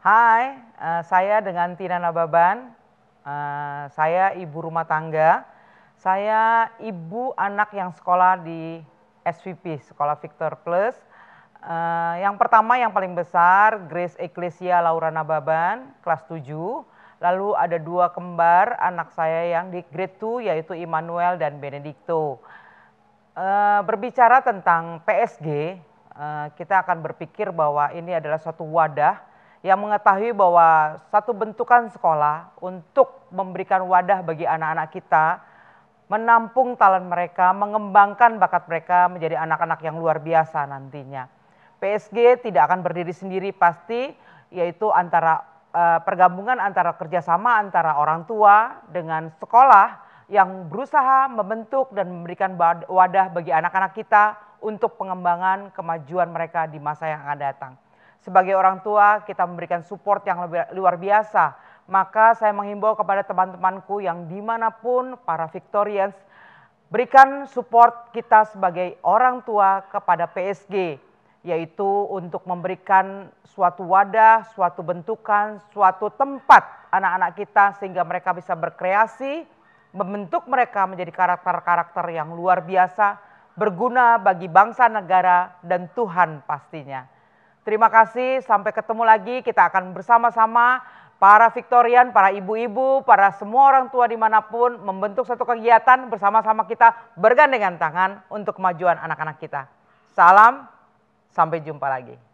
Hai, uh, saya dengan Tina Nababan. Uh, saya ibu rumah tangga. Saya ibu anak yang sekolah di SVP, Sekolah Victor Plus. Uh, yang pertama yang paling besar Grace Ecclesia Laura Nababan, kelas 7. Lalu ada dua kembar anak saya yang di grade 2 yaitu Immanuel dan Benedicto. Uh, berbicara tentang PSG, uh, kita akan berpikir bahwa ini adalah suatu wadah yang mengetahui bahwa satu bentukan sekolah untuk memberikan wadah bagi anak-anak kita menampung talent mereka, mengembangkan bakat mereka menjadi anak-anak yang luar biasa nantinya. PSG tidak akan berdiri sendiri pasti, yaitu antara eh, pergabungan antara kerjasama antara orang tua dengan sekolah yang berusaha membentuk dan memberikan wadah bagi anak-anak kita untuk pengembangan kemajuan mereka di masa yang akan datang. Sebagai orang tua, kita memberikan support yang lebih, luar biasa. Maka saya menghimbau kepada teman-temanku yang dimanapun para Victorians, berikan support kita sebagai orang tua kepada PSG, yaitu untuk memberikan suatu wadah, suatu bentukan, suatu tempat anak-anak kita sehingga mereka bisa berkreasi, membentuk mereka menjadi karakter-karakter yang luar biasa, berguna bagi bangsa negara dan Tuhan pastinya. Terima kasih, sampai ketemu lagi. Kita akan bersama-sama para Victorian, para ibu-ibu, para semua orang tua dimanapun membentuk satu kegiatan bersama-sama kita bergandengan tangan untuk kemajuan anak-anak kita. Salam, sampai jumpa lagi.